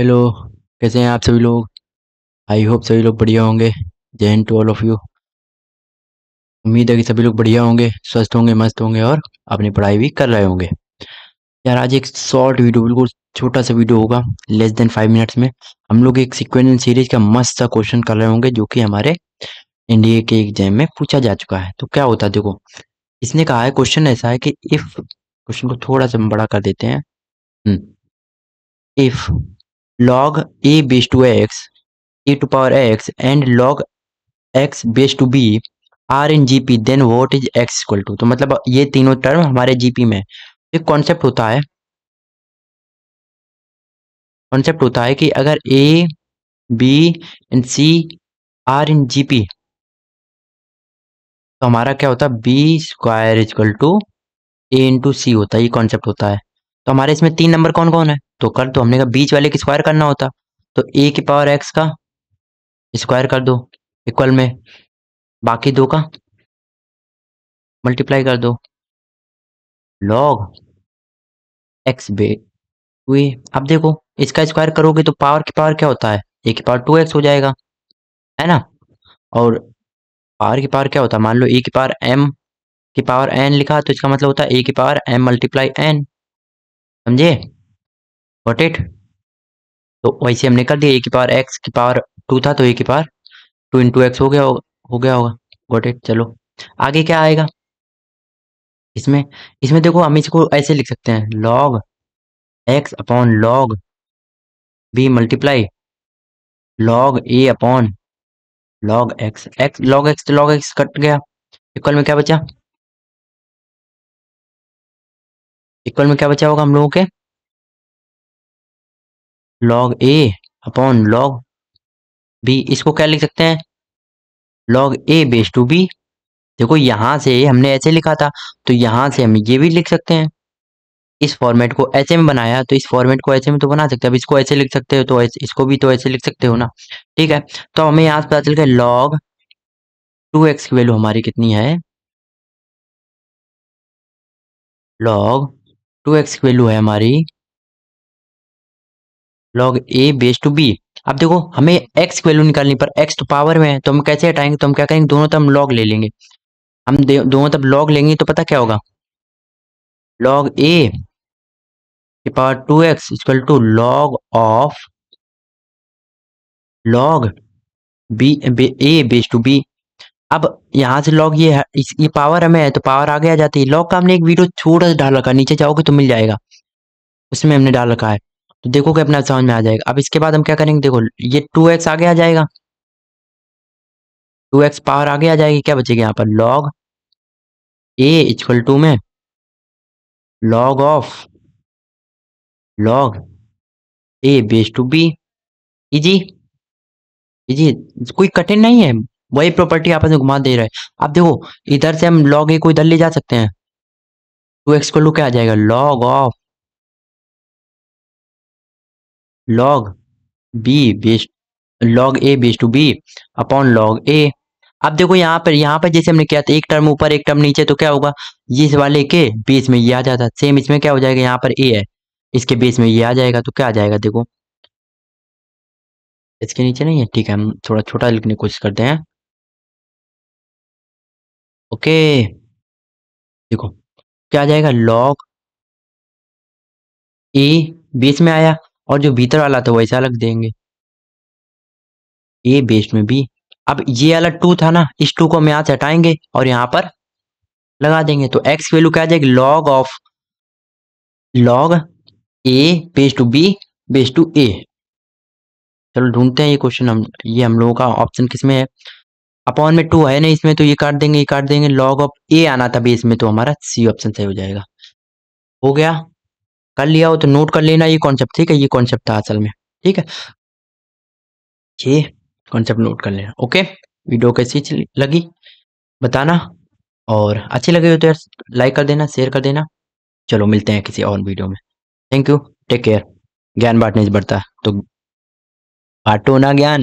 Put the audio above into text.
hello कैसे हैं आप सभी लोग आई होप सभी लोग बढ़िया होंगे Jai Hind to all of you उम्मीद है कि सभी लोग बढ़िया होंगे स्वस्थ होंगे मस्त होंगे और अपनी पढ़ाई भी कर रहे होंगे यार आज एक शॉर्ट वीडियो बिल्कुल छोटा सा वीडियो होगा लेस देन फाइव मिनट्स में हम लोग एक सिक्वेंस सीरीज का मस्त सा क्वेश्चन कर रहे होंगे जो कि हमारे इंडिया के एग्जाम में पूछा जा चुका है तो क्या होता है देखो इसने कहा है क्वेश्चन ऐसा है कि इफ क्वेश्चन को थोड़ा सा हम बड़ा कर देते हैं if hmm, log a base to x e to power x and log x base to b are in G P then what is x equal to तो मतलब ये तीनों टर्म हमारे जीपी में एक कॉन्सेप्ट होता है कॉन्सेप्ट होता है कि अगर A B and C are in GP तो हमारा क्या होता है B square equal to A into C होता है ये कॉन्सेप्ट होता है तो हमारे इसमें तीन नंबर कौन कौन है तो कर तो हमने कहा बीच वाले की स्क्वायर करना होता तो ए की पावर एक्स का स्क्वायर कर दो इक्वल में बाकी दो का मल्टीप्लाई कर दो log x base to a अब देखो इसका स्क्वायर करोगे तो पावर की पावर क्या होता है ए की पावर टू एक्स हो जाएगा है ना और पावर की पावर क्या होता है मान लो ए की पावर एम की पावर एन लिखा तो इसका मतलब होता है ए की पावर एम मल्टीप्लाई एन समझे वॉट इट तो वैसे हमने कर दिया ए की पावर एक्स की पावर टू था तो ए की पावर टू इंटू एक्स हो गया हो गया होगा वॉट इट चलो आगे क्या आएगा इसमें इसमें देखो हम इसको ऐसे लिख सकते हैं log x upon log b multiply log a upon log x x log x तो लॉग एक्स कट गया इक्वल में क्या बचा इक्वल में क्या बचा होगा हम लोगों के log a upon log b इसको क्या लिख सकते हैं log a base to b देखो यहां से हमने ऐसे लिखा था तो यहाँ से हम ये भी लिख सकते हैं इस फॉर्मेट को ऐसे में बनाया तो इस फॉर्मेट को ऐसे में तो बना सकते हैं अब इसको ऐसे लिख सकते हो तो इसको भी तो ऐसे लिख सकते हो ना ठीक है तो हमें यहां से पता चल गया लॉग टू एक्स की वैल्यू हमारी कितनी है लॉग टू एक्स की वैल्यू है हमारी log a base to b अब देखो हमें एक्स की वैल्यू निकालनी पर एक्स तो पावर में है तो हम कैसे हटाएंगे तो हम क्या करेंगे दोनों तब हम लॉग ले लेंगे हम दोनों तब लॉग लेंगे तो पता क्या होगा लॉग ए की power two x equal to log of log b a base to b अब यहाँ से लॉग ये ये पावर हमें है तो पावर आगे आ जाती है लॉग का हमने एक वीडियो छोटा सा डाल रखा नीचे जाओगे तो मिल जाएगा उसमें हमने डाल रखा है तो देखो कि अपना समझ में आ जाएगा अब इसके बाद हम क्या करेंगे देखो ये टू एक्स आगे आ जाएगा टू एक्स पावर आगे आ जाएगी क्या बचेगा यहाँ पर लॉग ए इक्वल टू में log of log a base to b easy easy कोई कठिन नहीं है वही प्रॉपर्टी आपस में घुमा दे रहा है आप देखो इधर से हम लॉग ए को इधर ले जा सकते हैं टू एक्स को लू क्या आ जाएगा log of log b base log a base to b upon log a अब देखो यहाँ पर यहाँ पर जैसे हमने किया था एक टर्म ऊपर एक टर्म नीचे तो क्या होगा इस वाले के बेस में ये आ जाता सेम इसमें क्या हो जाएगा यहाँ पर ए है इसके बेस में ये आ जाएगा तो क्या आ जाएगा देखो इसके नीचे नहीं है ठीक है हम थोड़ा छोटा लिखने की कोशिश करते हैं ओके देखो क्या आ जाएगा लॉग ए बीच में आया और जो भीतर वाला था वैसा अलग देंगे ए बेस में भी अब ये वाला टू था ना इस टू को हम यहाँ से हटाएंगे और यहाँ पर लगा देंगे तो एक्स वैल्यू क्या आ जाएगी log of log a base to b base to a चलो ढूंढते हैं ये क्वेश्चन हम ये हम लोगों का ऑप्शन किसमें है अपॉन में टू है ना इसमें तो ये काट देंगे ये काट देंगे लॉग ऑफ ए आना था बेस में तो हमारा सी ऑप्शन सही हो जाएगा हो गया कर लिया हो तो नोट कर लेना ये कॉन्सेप्ट ठीक है ये कॉन्सेप्ट था असल में ठीक है ये कॉन्सेप्ट नोट कर लेना ओके वीडियो कैसी लगी बताना और अच्छी लगी हो तो यार लाइक कर देना शेयर कर देना चलो मिलते हैं किसी और वीडियो में थैंक यू टेक केयर ज्ञान बांटने से बढ़ता तो बांटो ना ज्ञान